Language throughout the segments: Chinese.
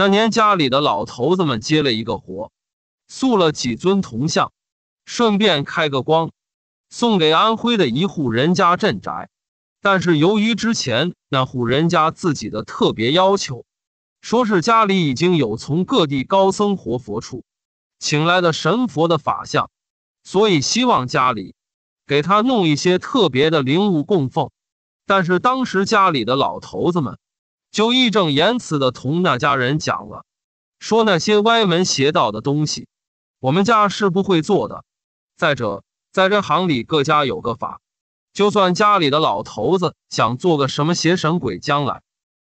那年，家里的老头子们接了一个活，塑了几尊铜像，顺便开个光，送给安徽的一户人家镇宅。但是，由于之前那户人家自己的特别要求，说是家里已经有从各地高僧活佛处请来的神佛的法像，所以希望家里给他弄一些特别的灵物供奉。但是，当时家里的老头子们。就义正言辞的同那家人讲了，说那些歪门邪道的东西，我们家是不会做的。再者，在这行里各家有个法，就算家里的老头子想做个什么邪神鬼将来，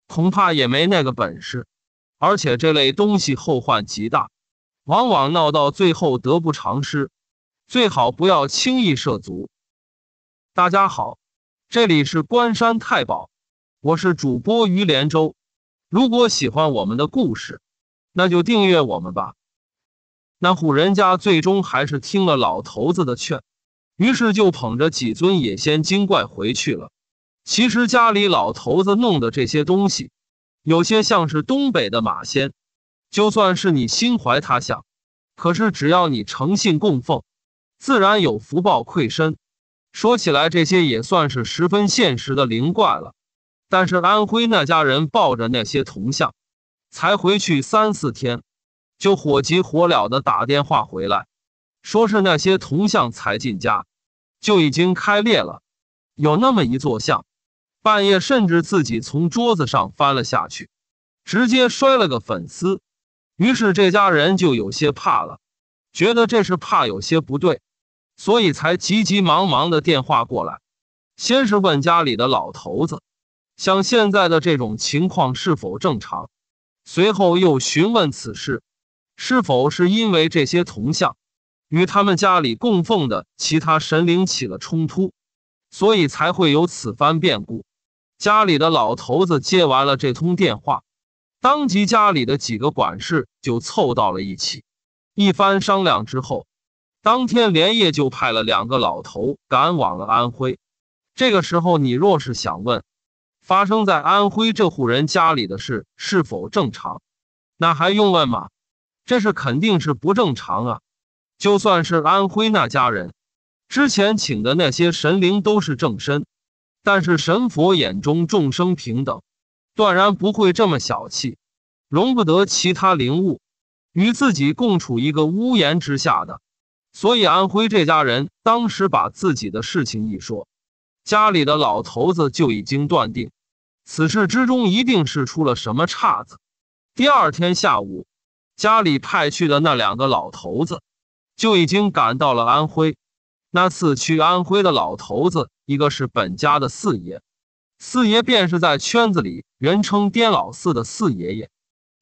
恐怕也没那个本事。而且这类东西后患极大，往往闹到最后得不偿失，最好不要轻易涉足。大家好，这里是关山太保。我是主播于连州，如果喜欢我们的故事，那就订阅我们吧。那户人家最终还是听了老头子的劝，于是就捧着几尊野仙精怪回去了。其实家里老头子弄的这些东西，有些像是东北的马仙，就算是你心怀他想，可是只要你诚信供奉，自然有福报馈身。说起来，这些也算是十分现实的灵怪了。但是安徽那家人抱着那些铜像，才回去三四天，就火急火燎的打电话回来，说是那些铜像才进家，就已经开裂了。有那么一座像，半夜甚至自己从桌子上翻了下去，直接摔了个粉丝。于是这家人就有些怕了，觉得这是怕有些不对，所以才急急忙忙的电话过来。先是问家里的老头子。像现在的这种情况是否正常？随后又询问此事，是否是因为这些铜像与他们家里供奉的其他神灵起了冲突，所以才会有此番变故？家里的老头子接完了这通电话，当即家里的几个管事就凑到了一起，一番商量之后，当天连夜就派了两个老头赶往了安徽。这个时候，你若是想问。发生在安徽这户人家里的事是否正常？那还用问吗？这事肯定是不正常啊！就算是安徽那家人，之前请的那些神灵都是正身，但是神佛眼中众生平等，断然不会这么小气，容不得其他灵物与自己共处一个屋檐之下的。所以安徽这家人当时把自己的事情一说，家里的老头子就已经断定。此事之中一定是出了什么岔子。第二天下午，家里派去的那两个老头子就已经赶到了安徽。那次去安徽的老头子，一个是本家的四爷，四爷便是在圈子里人称“颠老四”的四爷爷；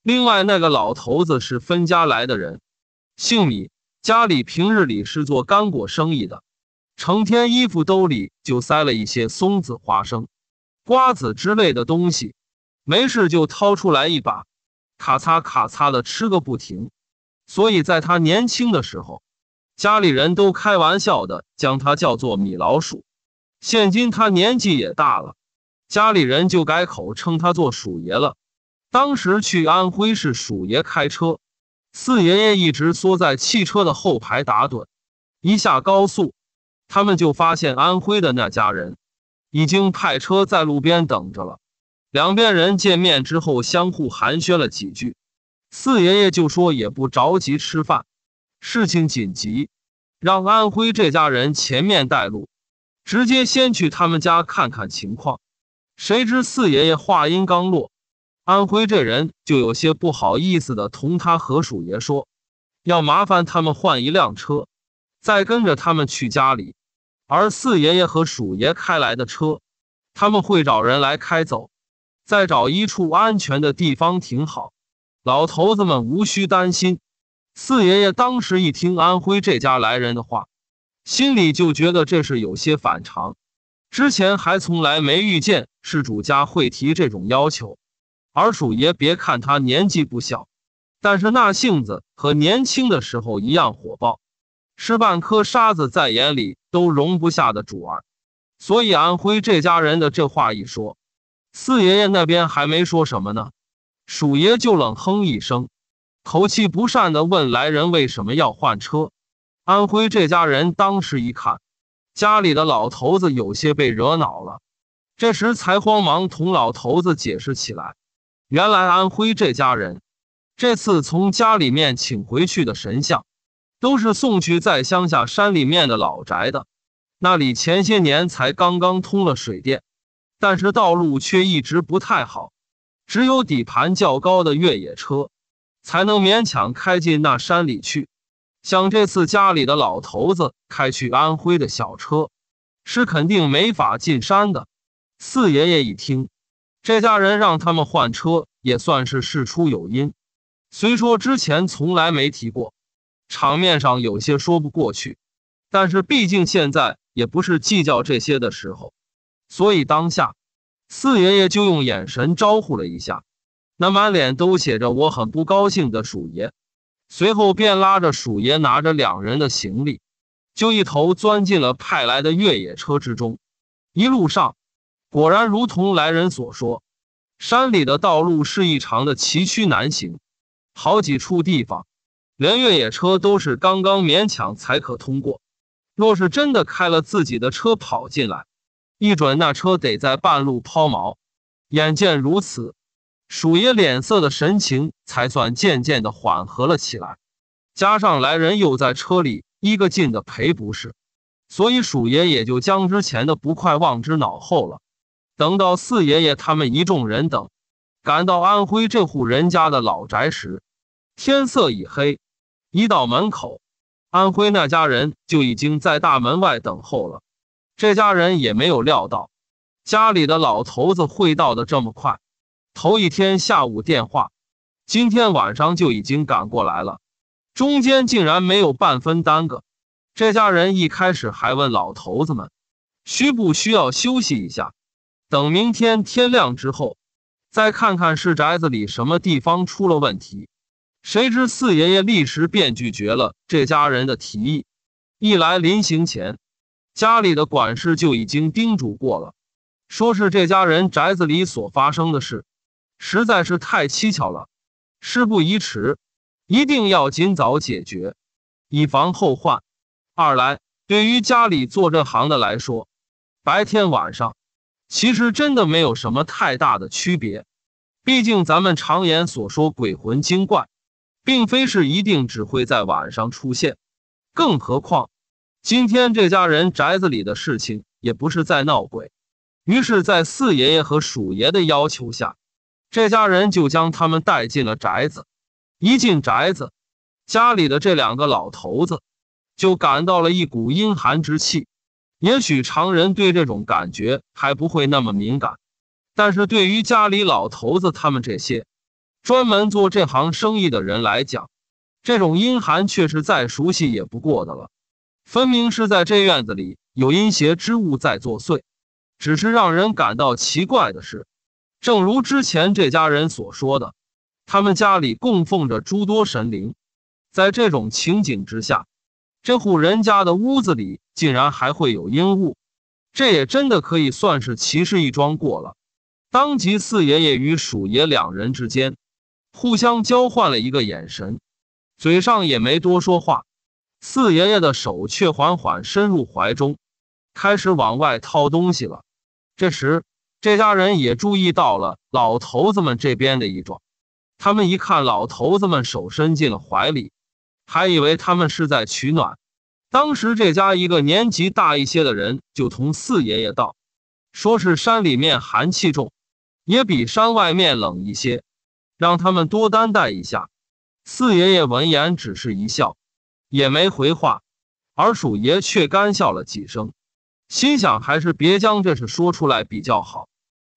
另外那个老头子是分家来的人，姓李，家里平日里是做干果生意的，成天衣服兜里就塞了一些松子、花生。瓜子之类的东西，没事就掏出来一把，咔嚓咔嚓的吃个不停。所以在他年轻的时候，家里人都开玩笑的将他叫做米老鼠。现今他年纪也大了，家里人就改口称他做鼠爷了。当时去安徽是鼠爷开车，四爷爷一直缩在汽车的后排打盹。一下高速，他们就发现安徽的那家人。已经派车在路边等着了。两边人见面之后，相互寒暄了几句。四爷爷就说：“也不着急吃饭，事情紧急，让安徽这家人前面带路，直接先去他们家看看情况。”谁知四爷爷话音刚落，安徽这人就有些不好意思的同他和鼠爷说：“要麻烦他们换一辆车，再跟着他们去家里。”而四爷爷和鼠爷开来的车，他们会找人来开走，再找一处安全的地方停好。老头子们无需担心。四爷爷当时一听安徽这家来人的话，心里就觉得这是有些反常，之前还从来没遇见事主家会提这种要求。而鼠爷，别看他年纪不小，但是那性子和年轻的时候一样火爆，吃半颗沙子在眼里。都容不下的主儿，所以安徽这家人的这话一说，四爷爷那边还没说什么呢，鼠爷就冷哼一声，口气不善的问来人为什么要换车。安徽这家人当时一看，家里的老头子有些被惹恼了，这时才慌忙同老头子解释起来。原来安徽这家人这次从家里面请回去的神像。都是送去在乡下山里面的老宅的，那里前些年才刚刚通了水电，但是道路却一直不太好，只有底盘较高的越野车才能勉强开进那山里去。像这次家里的老头子开去安徽的小车，是肯定没法进山的。四爷爷一听，这家人让他们换车，也算是事出有因。虽说之前从来没提过。场面上有些说不过去，但是毕竟现在也不是计较这些的时候，所以当下四爷爷就用眼神招呼了一下那满脸都写着我很不高兴的鼠爷，随后便拉着鼠爷拿着两人的行李，就一头钻进了派来的越野车之中。一路上，果然如同来人所说，山里的道路是异常的崎岖难行，好几处地方。连越野车都是刚刚勉强才可通过，若是真的开了自己的车跑进来，一准那车得在半路抛锚。眼见如此，鼠爷脸色的神情才算渐渐的缓和了起来。加上来人又在车里一个劲的赔不是，所以鼠爷也就将之前的不快忘之脑后了。等到四爷爷他们一众人等赶到安徽这户人家的老宅时，天色已黑。一到门口，安徽那家人就已经在大门外等候了。这家人也没有料到，家里的老头子会到的这么快。头一天下午电话，今天晚上就已经赶过来了，中间竟然没有半分耽搁。这家人一开始还问老头子们，需不需要休息一下，等明天天亮之后，再看看是宅子里什么地方出了问题。谁知四爷爷立时便拒绝了这家人的提议，一来临行前，家里的管事就已经叮嘱过了，说是这家人宅子里所发生的事，实在是太蹊跷了，事不宜迟，一定要尽早解决，以防后患；二来，对于家里做这行的来说，白天晚上，其实真的没有什么太大的区别，毕竟咱们常言所说鬼魂精怪。并非是一定只会在晚上出现，更何况，今天这家人宅子里的事情也不是在闹鬼。于是，在四爷爷和鼠爷的要求下，这家人就将他们带进了宅子。一进宅子，家里的这两个老头子就感到了一股阴寒之气。也许常人对这种感觉还不会那么敏感，但是对于家里老头子他们这些。专门做这行生意的人来讲，这种阴寒却是再熟悉也不过的了。分明是在这院子里有阴邪之物在作祟。只是让人感到奇怪的是，正如之前这家人所说的，他们家里供奉着诸多神灵，在这种情景之下，这户人家的屋子里竟然还会有阴物，这也真的可以算是奇事一桩过了。当即四爷爷与鼠爷两人之间。互相交换了一个眼神，嘴上也没多说话。四爷爷的手却缓缓伸入怀中，开始往外掏东西了。这时，这家人也注意到了老头子们这边的异状。他们一看老头子们手伸进了怀里，还以为他们是在取暖。当时，这家一个年纪大一些的人就同四爷爷道：“说是山里面寒气重，也比山外面冷一些。”让他们多担待一下。四爷爷闻言只是一笑，也没回话，而鼠爷却干笑了几声，心想还是别将这事说出来比较好，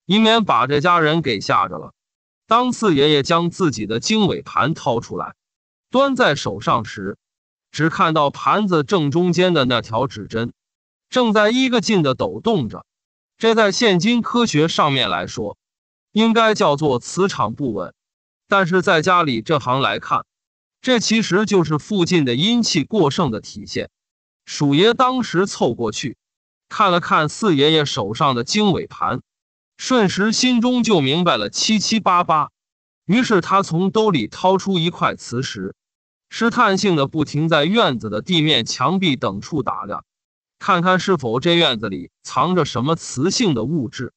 以免把这家人给吓着了。当四爷爷将自己的经纬盘掏出来，端在手上时，只看到盘子正中间的那条指针正在一个劲的抖动着。这在现今科学上面来说，应该叫做磁场不稳。但是在家里这行来看，这其实就是附近的阴气过剩的体现。鼠爷当时凑过去，看了看四爷爷手上的经纬盘，瞬时心中就明白了七七八八。于是他从兜里掏出一块磁石，试探性的不停在院子的地面、墙壁等处打量，看看是否这院子里藏着什么磁性的物质，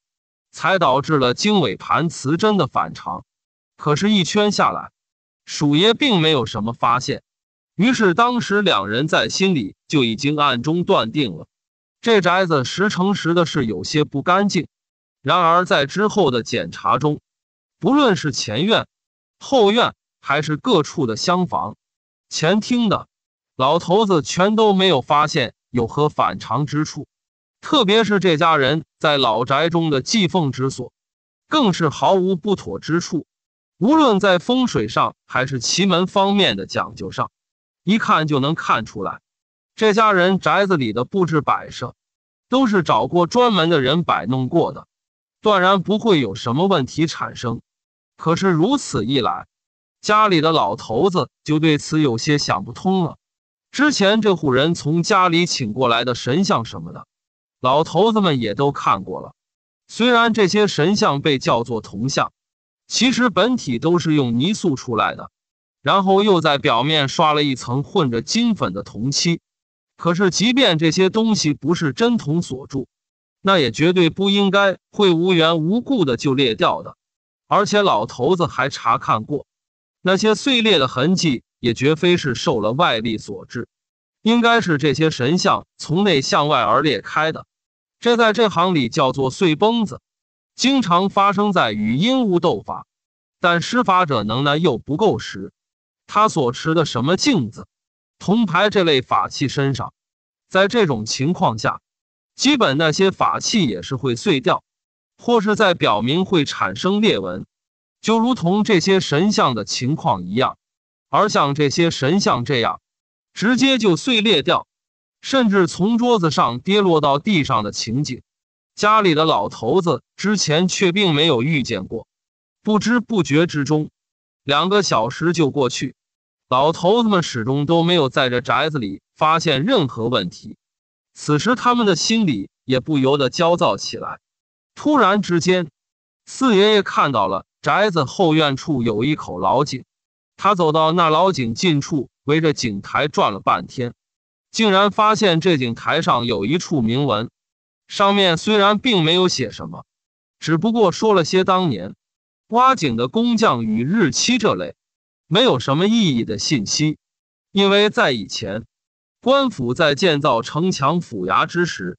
才导致了经纬盘磁针的反常。可是，一圈下来，鼠爷并没有什么发现。于是，当时两人在心里就已经暗中断定了，这宅子十成十的是有些不干净。然而，在之后的检查中，不论是前院、后院，还是各处的厢房、前厅的，老头子全都没有发现有何反常之处。特别是这家人在老宅中的寄奉之所，更是毫无不妥之处。无论在风水上还是奇门方面的讲究上，一看就能看出来，这家人宅子里的布置摆设，都是找过专门的人摆弄过的，断然不会有什么问题产生。可是如此一来，家里的老头子就对此有些想不通了。之前这户人从家里请过来的神像什么的，老头子们也都看过了，虽然这些神像被叫做铜像。其实本体都是用泥塑出来的，然后又在表面刷了一层混着金粉的铜漆。可是，即便这些东西不是真铜所铸，那也绝对不应该会无缘无故的就裂掉的。而且，老头子还查看过，那些碎裂的痕迹也绝非是受了外力所致，应该是这些神像从内向外而裂开的。这在这行里叫做碎崩子。经常发生在与阴物斗法，但施法者能耐又不够时，他所持的什么镜子、铜牌这类法器身上，在这种情况下，基本那些法器也是会碎掉，或是在表明会产生裂纹，就如同这些神像的情况一样。而像这些神像这样，直接就碎裂掉，甚至从桌子上跌落到地上的情景。家里的老头子之前却并没有遇见过，不知不觉之中，两个小时就过去，老头子们始终都没有在这宅子里发现任何问题。此时他们的心里也不由得焦躁起来。突然之间，四爷爷看到了宅子后院处有一口老井，他走到那老井近处，围着井台转了半天，竟然发现这井台上有一处铭文。上面虽然并没有写什么，只不过说了些当年挖井的工匠与日期这类没有什么意义的信息。因为在以前，官府在建造城墙、府衙之时，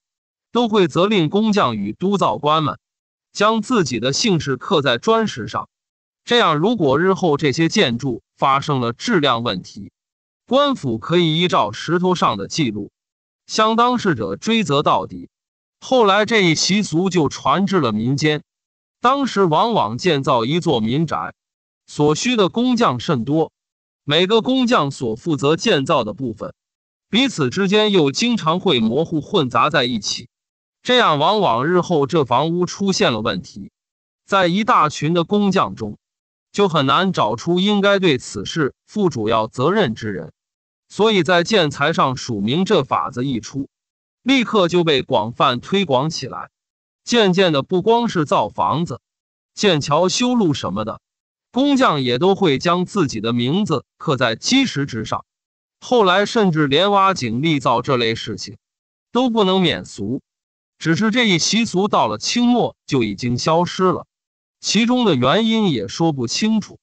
都会责令工匠与督造官们将自己的姓氏刻在砖石上。这样，如果日后这些建筑发生了质量问题，官府可以依照石头上的记录，向当事者追责到底。后来这一习俗就传至了民间，当时往往建造一座民宅，所需的工匠甚多，每个工匠所负责建造的部分，彼此之间又经常会模糊混杂在一起，这样往往日后这房屋出现了问题，在一大群的工匠中，就很难找出应该对此事负主要责任之人，所以在建材上署名这法子一出。立刻就被广泛推广起来，渐渐的，不光是造房子、建桥、修路什么的，工匠也都会将自己的名字刻在基石之上。后来，甚至连挖井、立灶这类事情都不能免俗。只是这一习俗到了清末就已经消失了，其中的原因也说不清楚。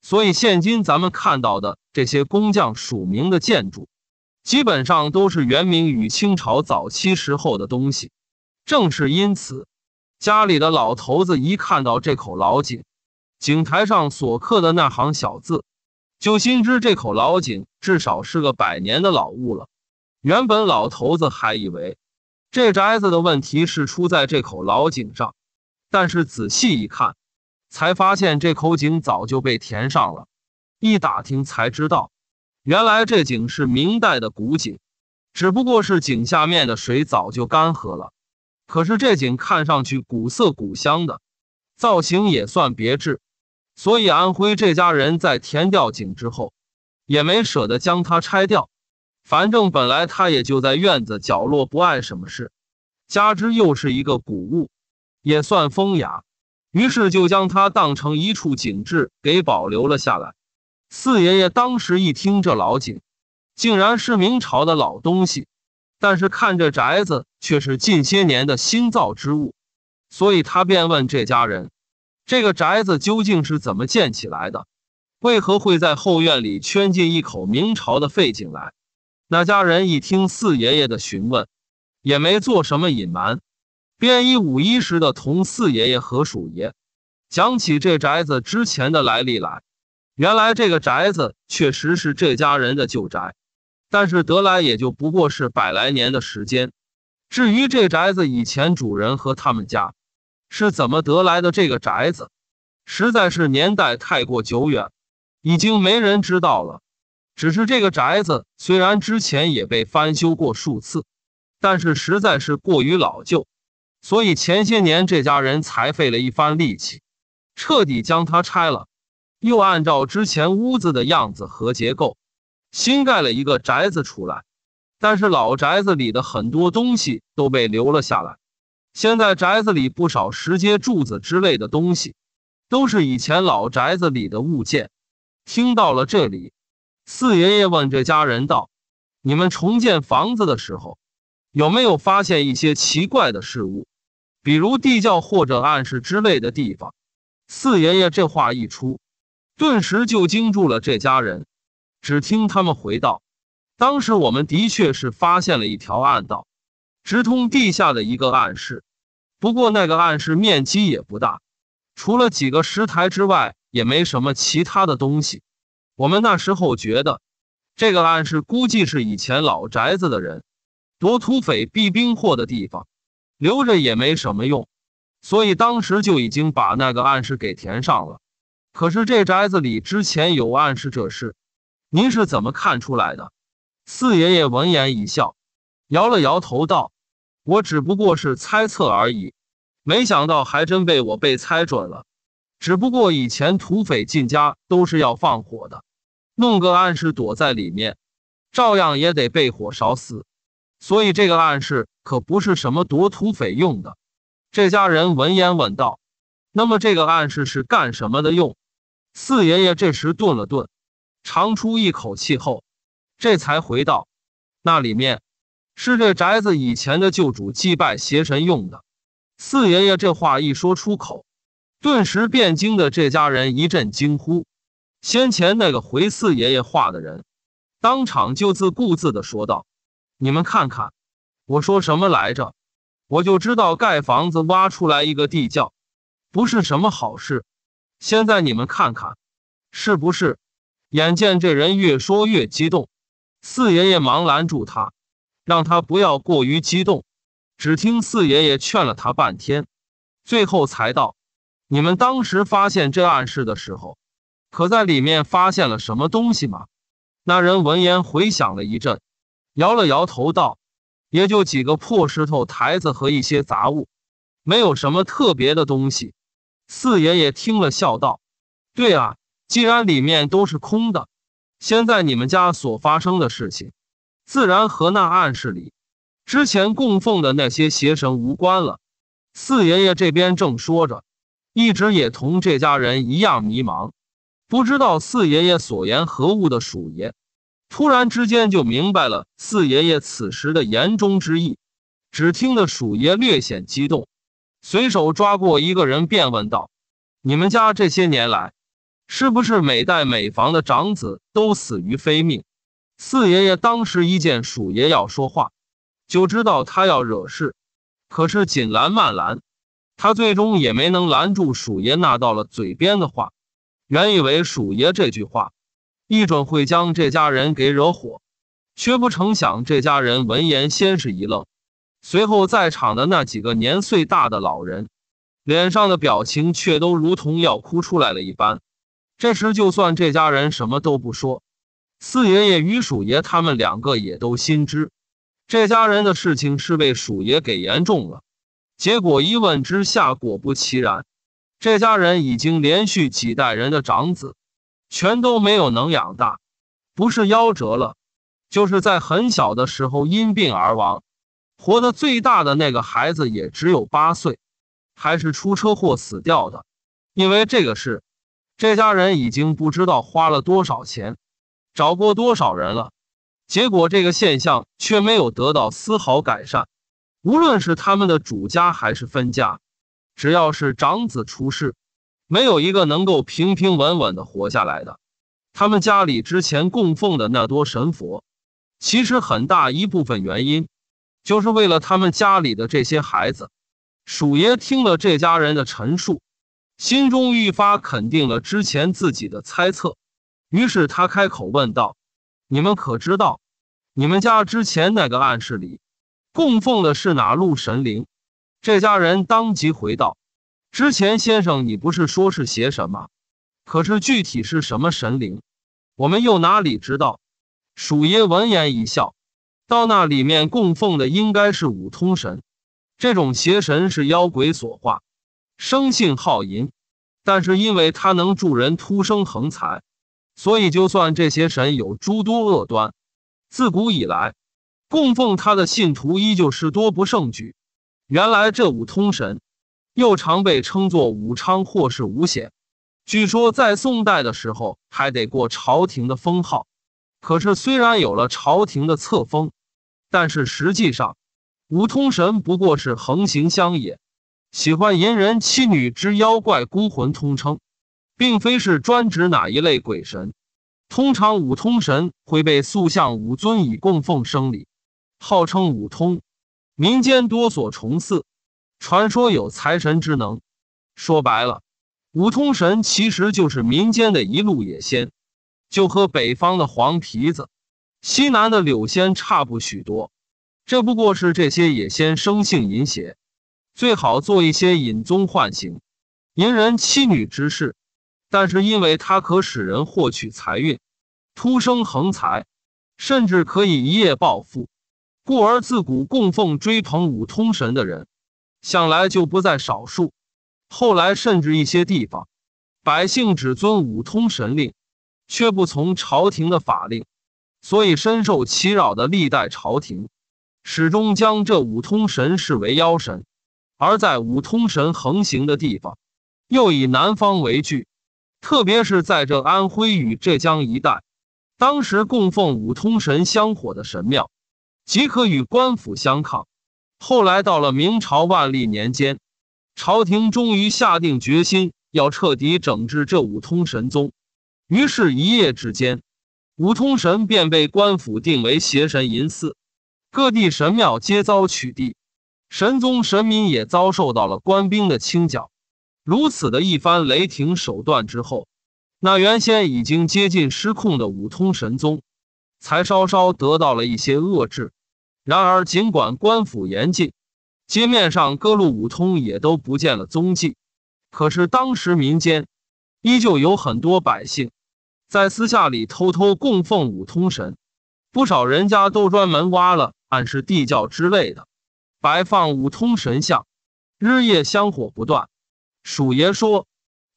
所以，现今咱们看到的这些工匠署名的建筑。基本上都是元明与清朝早期时候的东西。正是因此，家里的老头子一看到这口老井，井台上所刻的那行小字，就心知这口老井至少是个百年的老物了。原本老头子还以为这宅子的问题是出在这口老井上，但是仔细一看，才发现这口井早就被填上了。一打听才知道。原来这井是明代的古井，只不过是井下面的水早就干涸了。可是这井看上去古色古香的，造型也算别致，所以安徽这家人在填掉井之后，也没舍得将它拆掉。反正本来它也就在院子角落，不碍什么事，加之又是一个古物，也算风雅，于是就将它当成一处景致给保留了下来。四爷爷当时一听这老井，竟然是明朝的老东西，但是看这宅子却是近些年的新造之物，所以他便问这家人：“这个宅子究竟是怎么建起来的？为何会在后院里圈进一口明朝的废井来？”那家人一听四爷爷的询问，也没做什么隐瞒，便一五一十的同四爷爷和鼠爷讲起这宅子之前的来历来。原来这个宅子确实是这家人的旧宅，但是得来也就不过是百来年的时间。至于这宅子以前主人和他们家是怎么得来的，这个宅子实在是年代太过久远，已经没人知道了。只是这个宅子虽然之前也被翻修过数次，但是实在是过于老旧，所以前些年这家人才费了一番力气，彻底将它拆了。又按照之前屋子的样子和结构，新盖了一个宅子出来。但是老宅子里的很多东西都被留了下来。现在宅子里不少石阶、柱子之类的东西，都是以前老宅子里的物件。听到了这里，四爷爷问这家人道：“你们重建房子的时候，有没有发现一些奇怪的事物，比如地窖或者暗室之类的地方？”四爷爷这话一出。顿时就惊住了这家人。只听他们回道：“当时我们的确是发现了一条暗道，直通地下的一个暗室。不过那个暗室面积也不大，除了几个石台之外，也没什么其他的东西。我们那时候觉得，这个暗室估计是以前老宅子的人夺土匪避兵祸的地方，留着也没什么用，所以当时就已经把那个暗室给填上了。”可是这宅子里之前有暗示这事，您是怎么看出来的？四爷爷闻言一笑，摇了摇头道：“我只不过是猜测而已，没想到还真被我被猜准了。只不过以前土匪进家都是要放火的，弄个暗示躲在里面，照样也得被火烧死。所以这个暗示可不是什么夺土匪用的。”这家人闻言问道：“那么这个暗示是干什么的用？”四爷爷这时顿了顿，长出一口气后，这才回道：“那里面是这宅子以前的旧主祭拜邪神用的。”四爷爷这话一说出口，顿时汴京的这家人一阵惊呼。先前那个回四爷爷话的人，当场就自顾自的说道：“你们看看，我说什么来着？我就知道盖房子挖出来一个地窖，不是什么好事。”现在你们看看，是不是？眼见这人越说越激动，四爷爷忙拦住他，让他不要过于激动。只听四爷爷劝了他半天，最后才道：“你们当时发现这暗室的时候，可在里面发现了什么东西吗？”那人闻言回想了一阵，摇了摇头道：“也就几个破石头台子和一些杂物，没有什么特别的东西。”四爷爷听了，笑道：“对啊，既然里面都是空的，现在你们家所发生的事情，自然和那暗室里之前供奉的那些邪神无关了。”四爷爷这边正说着，一直也同这家人一样迷茫，不知道四爷爷所言何物的鼠爷，突然之间就明白了四爷爷此时的言中之意，只听得鼠爷略显激动。随手抓过一个人，便问道：“你们家这些年来，是不是每代每房的长子都死于非命？”四爷爷当时一见鼠爷要说话，就知道他要惹事，可是紧拦慢拦，他最终也没能拦住鼠爷那到了嘴边的话。原以为鼠爷这句话，一准会将这家人给惹火，却不成想这家人闻言先是一愣。随后，在场的那几个年岁大的老人，脸上的表情却都如同要哭出来了一般。这时，就算这家人什么都不说，四爷爷与鼠爷他们两个也都心知，这家人的事情是被鼠爷给言中了。结果一问之下，果不其然，这家人已经连续几代人的长子，全都没有能养大，不是夭折了，就是在很小的时候因病而亡。活得最大的那个孩子也只有八岁，还是出车祸死掉的。因为这个事，这家人已经不知道花了多少钱，找过多少人了，结果这个现象却没有得到丝毫改善。无论是他们的主家还是分家，只要是长子出事，没有一个能够平平稳稳的活下来的。他们家里之前供奉的那多神佛，其实很大一部分原因。就是为了他们家里的这些孩子，鼠爷听了这家人的陈述，心中愈发肯定了之前自己的猜测。于是他开口问道：“你们可知道，你们家之前那个暗室里供奉的是哪路神灵？”这家人当即回道：“之前先生，你不是说是邪神吗？可是具体是什么神灵，我们又哪里知道？”鼠爷闻言一笑。到那里面供奉的应该是五通神，这种邪神是妖鬼所化，生性好淫，但是因为它能助人突生横财，所以就算这些神有诸多恶端，自古以来，供奉他的信徒依旧是多不胜举。原来这五通神，又常被称作武昌或是武显，据说在宋代的时候还得过朝廷的封号。可是，虽然有了朝廷的册封，但是实际上，五通神不过是横行乡野，喜欢淫人妻女之妖怪孤魂通称，并非是专指哪一类鬼神。通常五通神会被塑像五尊以供奉生礼，号称五通，民间多所崇祀。传说有财神之能。说白了，五通神其实就是民间的一路野仙。就和北方的黄皮子、西南的柳仙差不许多，这不过是这些野仙生性淫邪，最好做一些引宗唤醒、淫人妻女之事。但是因为它可使人获取财运、突生横财，甚至可以一夜暴富，故而自古供奉追捧五通神的人，向来就不在少数。后来甚至一些地方，百姓只尊五通神令。却不从朝廷的法令，所以深受其扰的历代朝廷，始终将这五通神视为妖神。而在五通神横行的地方，又以南方为据，特别是在这安徽与浙江一带，当时供奉五通神香火的神庙，即可与官府相抗。后来到了明朝万历年间，朝廷终于下定决心要彻底整治这五通神宗。于是，一夜之间，五通神便被官府定为邪神淫祀，各地神庙皆遭取缔，神宗神民也遭受到了官兵的清剿。如此的一番雷霆手段之后，那原先已经接近失控的五通神宗，才稍稍得到了一些遏制。然而，尽管官府严禁，街面上各路五通也都不见了踪迹。可是，当时民间。依旧有很多百姓，在私下里偷偷供奉五通神，不少人家都专门挖了暗示地窖之类的，摆放五通神像，日夜香火不断。鼠爷说，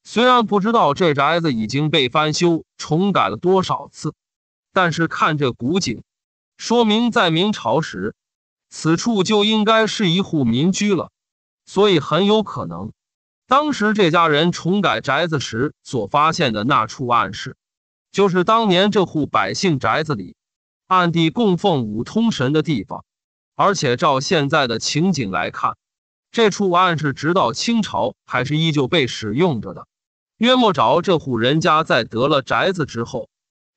虽然不知道这宅子已经被翻修、重改了多少次，但是看这古井，说明在明朝时，此处就应该是一户民居了，所以很有可能。当时这家人重改宅子时所发现的那处暗室，就是当年这户百姓宅子里暗地供奉五通神的地方。而且照现在的情景来看，这处暗室直到清朝还是依旧被使用着的。约莫着这户人家在得了宅子之后，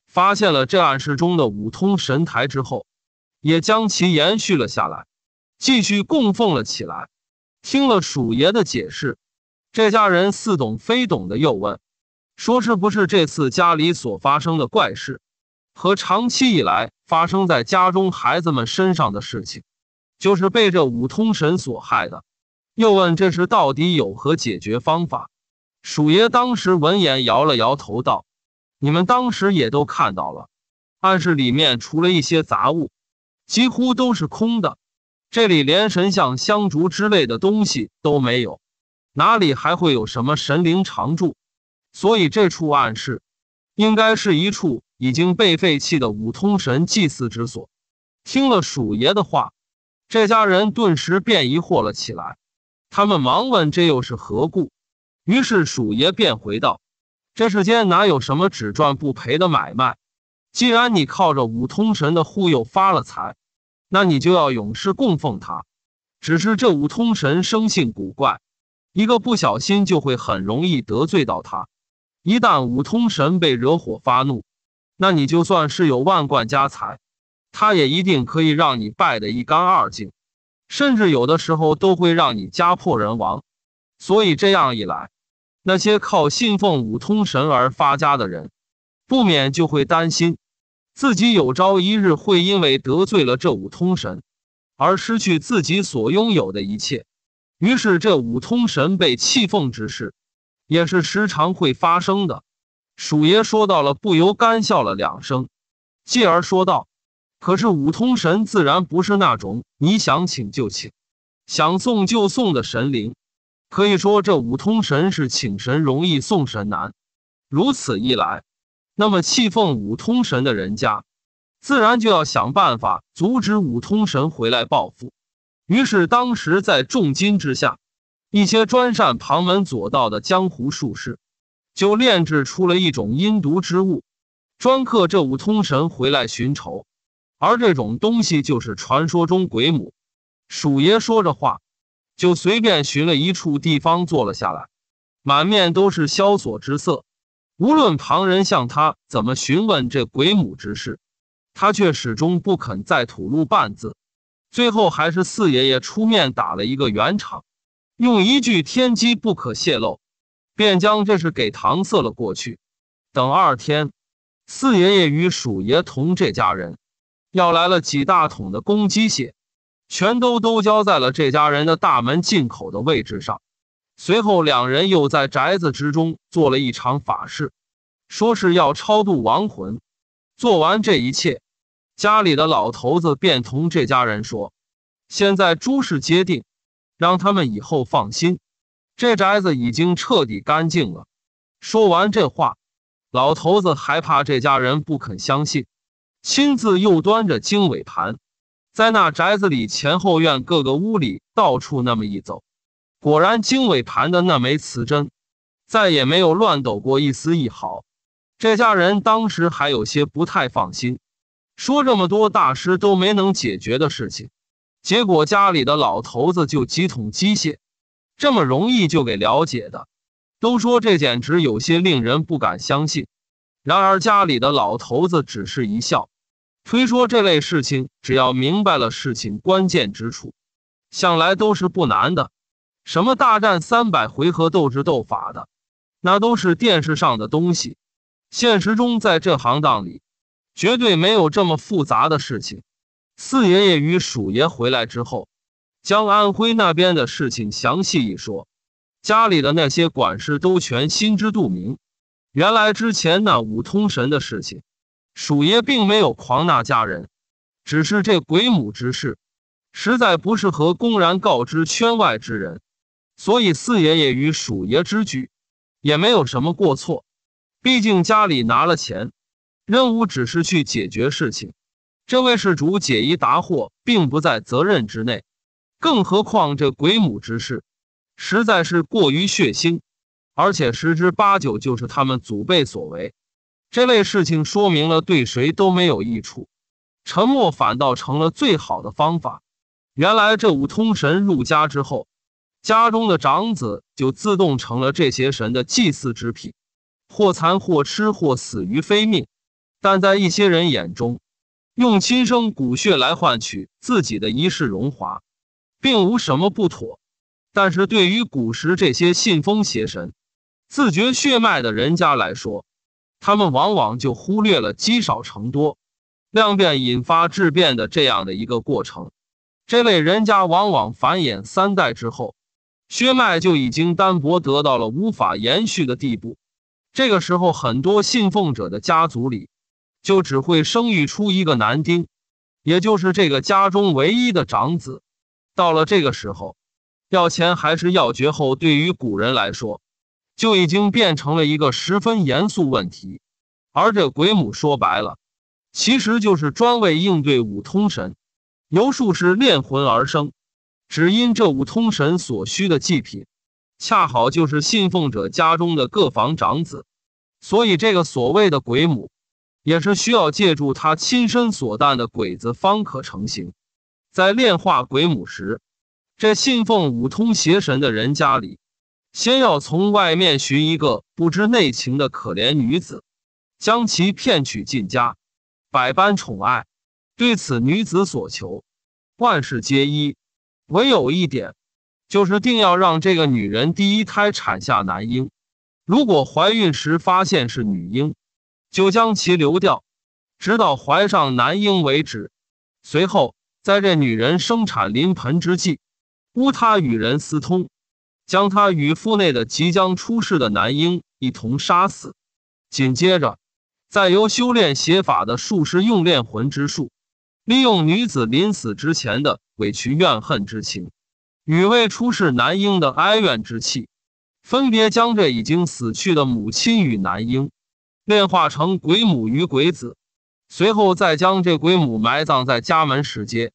发现了这暗室中的五通神台之后，也将其延续了下来，继续供奉了起来。听了鼠爷的解释。这家人似懂非懂的又问：“说是不是这次家里所发生的怪事，和长期以来发生在家中孩子们身上的事情，就是被这五通神所害的？”又问：“这是到底有何解决方法？”鼠爷当时闻言摇了摇头，道：“你们当时也都看到了，暗室里面除了一些杂物，几乎都是空的，这里连神像、香烛之类的东西都没有。”哪里还会有什么神灵常驻？所以这处暗室，应该是一处已经被废弃的五通神祭祀之所。听了鼠爷的话，这家人顿时便疑惑了起来。他们忙问：“这又是何故？”于是鼠爷便回道：“这世间哪有什么只赚不赔的买卖？既然你靠着五通神的忽悠发了财，那你就要永世供奉他。只是这五通神生性古怪。”一个不小心就会很容易得罪到他，一旦五通神被惹火发怒，那你就算是有万贯家财，他也一定可以让你败得一干二净，甚至有的时候都会让你家破人亡。所以这样一来，那些靠信奉五通神而发家的人，不免就会担心，自己有朝一日会因为得罪了这五通神，而失去自己所拥有的一切。于是，这五通神被气奉之事，也是时常会发生的。鼠爷说到了，不由干笑了两声，继而说道：“可是五通神自然不是那种你想请就请、想送就送的神灵。可以说，这五通神是请神容易送神难。如此一来，那么气奉五通神的人家，自然就要想办法阻止五通神回来报复。”于是，当时在重金之下，一些专擅旁门左道的江湖术士，就炼制出了一种阴毒之物，专克这五通神回来寻仇。而这种东西就是传说中鬼母。鼠爷说着话，就随便寻了一处地方坐了下来，满面都是萧索之色。无论旁人向他怎么询问这鬼母之事，他却始终不肯再吐露半字。最后还是四爷爷出面打了一个圆场，用一句“天机不可泄露”，便将这事给搪塞了过去。等二天，四爷爷与鼠爷同这家人，要来了几大桶的公鸡血，全都都交在了这家人的大门进口的位置上。随后，两人又在宅子之中做了一场法事，说是要超度亡魂。做完这一切。家里的老头子便同这家人说：“现在诸事皆定，让他们以后放心。这宅子已经彻底干净了。”说完这话，老头子还怕这家人不肯相信，亲自又端着经纬盘，在那宅子里前后院各个屋里到处那么一走，果然经纬盘的那枚瓷针再也没有乱抖过一丝一毫。这家人当时还有些不太放心。说这么多大师都没能解决的事情，结果家里的老头子就几桶机械，这么容易就给了解的，都说这简直有些令人不敢相信。然而家里的老头子只是一笑，推说这类事情只要明白了事情关键之处，向来都是不难的。什么大战三百回合斗智斗法的，那都是电视上的东西，现实中在这行当里。绝对没有这么复杂的事情。四爷爷与鼠爷回来之后，将安徽那边的事情详细一说，家里的那些管事都全心知肚明。原来之前那五通神的事情，鼠爷并没有狂纳家人，只是这鬼母之事，实在不适合公然告知圈外之人。所以四爷爷与鼠爷之举，也没有什么过错。毕竟家里拿了钱。任务只是去解决事情，这位事主解疑答惑，并不在责任之内。更何况这鬼母之事，实在是过于血腥，而且十之八九就是他们祖辈所为。这类事情说明了对谁都没有益处，沉默反倒成了最好的方法。原来这五通神入家之后，家中的长子就自动成了这些神的祭祀之品，或残或吃或死于非命。但在一些人眼中，用亲生骨血来换取自己的一世荣华，并无什么不妥。但是，对于古时这些信奉邪神、自觉血脉的人家来说，他们往往就忽略了积少成多、量变引发质变的这样的一个过程。这类人家往往繁衍三代之后，血脉就已经单薄，得到了无法延续的地步。这个时候，很多信奉者的家族里。就只会生育出一个男丁，也就是这个家中唯一的长子。到了这个时候，要钱还是要绝后，对于古人来说，就已经变成了一个十分严肃问题。而这鬼母说白了，其实就是专为应对五通神由术士炼魂而生，只因这五通神所需的祭品，恰好就是信奉者家中的各房长子，所以这个所谓的鬼母。也是需要借助他亲身所诞的鬼子方可成形。在炼化鬼母时，这信奉五通邪神的人家里，先要从外面寻一个不知内情的可怜女子，将其骗取进家，百般宠爱，对此女子所求，万事皆依，唯有一点，就是定要让这个女人第一胎产下男婴。如果怀孕时发现是女婴，就将其流掉，直到怀上男婴为止。随后，在这女人生产临盆之际，诬她与人私通，将她与腹内的即将出世的男婴一同杀死。紧接着，再由修炼邪法的术师用炼魂之术，利用女子临死之前的委屈怨恨之情与未出世男婴的哀怨之气，分别将这已经死去的母亲与男婴。炼化成鬼母与鬼子，随后再将这鬼母埋葬在家门石阶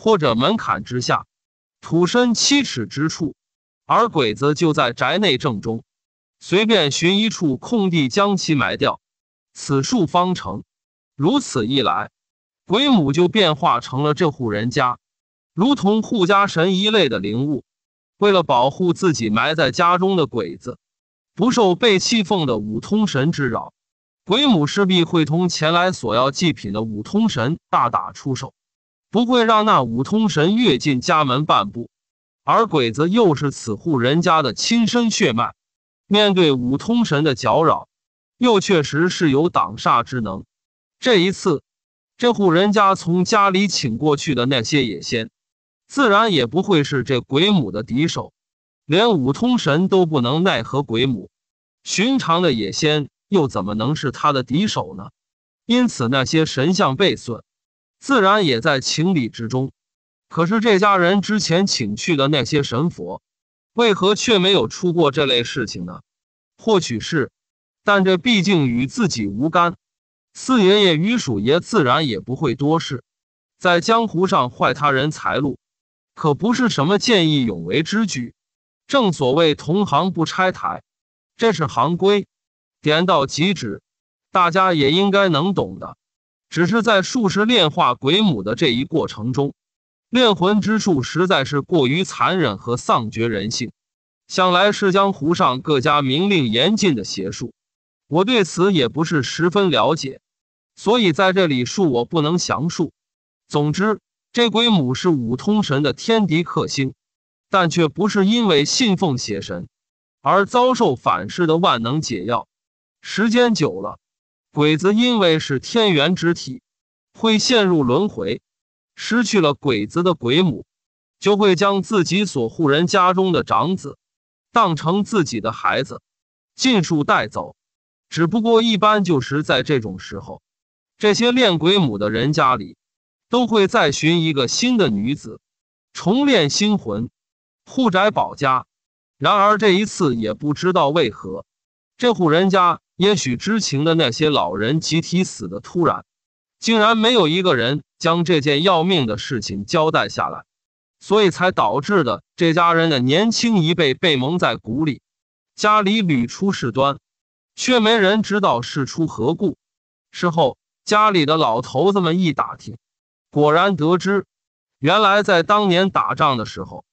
或者门槛之下，土深七尺之处，而鬼子就在宅内正中，随便寻一处空地将其埋掉，此术方成。如此一来，鬼母就变化成了这户人家，如同护家神一类的灵物，为了保护自己埋在家中的鬼子，不受被弃奉的五通神之扰。鬼母势必会同前来索要祭品的五通神大打出手，不会让那五通神越进家门半步。而鬼子又是此户人家的亲身血脉，面对五通神的搅扰，又确实是有挡煞之能。这一次，这户人家从家里请过去的那些野仙，自然也不会是这鬼母的敌手，连五通神都不能奈何鬼母，寻常的野仙。又怎么能是他的敌手呢？因此，那些神像被损，自然也在情理之中。可是，这家人之前请去的那些神佛，为何却没有出过这类事情呢？或许是，但这毕竟与自己无干。四爷爷与鼠爷自然也不会多事，在江湖上坏他人财路，可不是什么见义勇为之举。正所谓同行不拆台，这是行规。点到即止，大家也应该能懂的。只是在术士炼化鬼母的这一过程中，炼魂之术实在是过于残忍和丧绝人性，向来是江湖上各家明令严禁的邪术。我对此也不是十分了解，所以在这里恕我不能详述。总之，这鬼母是五通神的天敌克星，但却不是因为信奉邪神而遭受反噬的万能解药。时间久了，鬼子因为是天元之体，会陷入轮回。失去了鬼子的鬼母，就会将自己所护人家中的长子，当成自己的孩子，尽数带走。只不过一般就是在这种时候，这些练鬼母的人家里，都会再寻一个新的女子，重练新魂，护宅保家。然而这一次也不知道为何。这户人家也许知情的那些老人集体死的突然，竟然没有一个人将这件要命的事情交代下来，所以才导致的这家人的年轻一辈被蒙在鼓里，家里屡出事端，却没人知道事出何故。事后，家里的老头子们一打听，果然得知，原来在当年打仗的时候，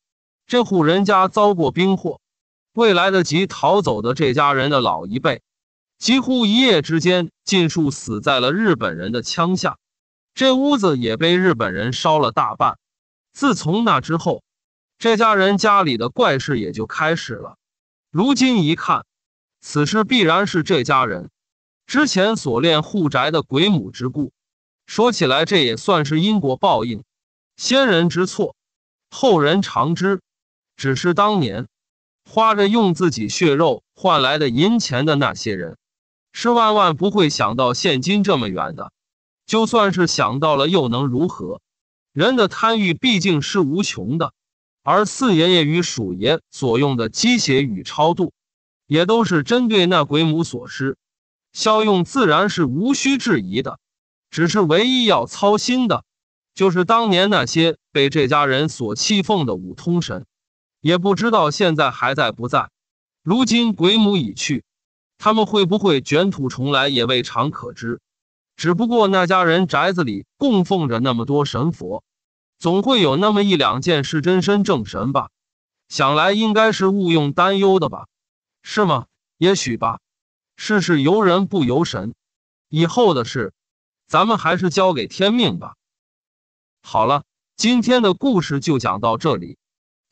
这户人家遭过兵祸。未来得及逃走的这家人的老一辈，几乎一夜之间尽数死在了日本人的枪下。这屋子也被日本人烧了大半。自从那之后，这家人家里的怪事也就开始了。如今一看，此事必然是这家人之前所练护宅的鬼母之故。说起来，这也算是因果报应，先人之错，后人常知。只是当年。花着用自己血肉换来的银钱的那些人，是万万不会想到现今这么远的。就算是想到了，又能如何？人的贪欲毕竟是无穷的，而四爷爷与鼠爷所用的鸡血与超度，也都是针对那鬼母所施，效用自然是无需质疑的。只是唯一要操心的，就是当年那些被这家人所弃奉的五通神。也不知道现在还在不在。如今鬼母已去，他们会不会卷土重来也未尝可知。只不过那家人宅子里供奉着那么多神佛，总会有那么一两件是真身正神吧。想来应该是毋用担忧的吧？是吗？也许吧。事事由人不由神，以后的事，咱们还是交给天命吧。好了，今天的故事就讲到这里。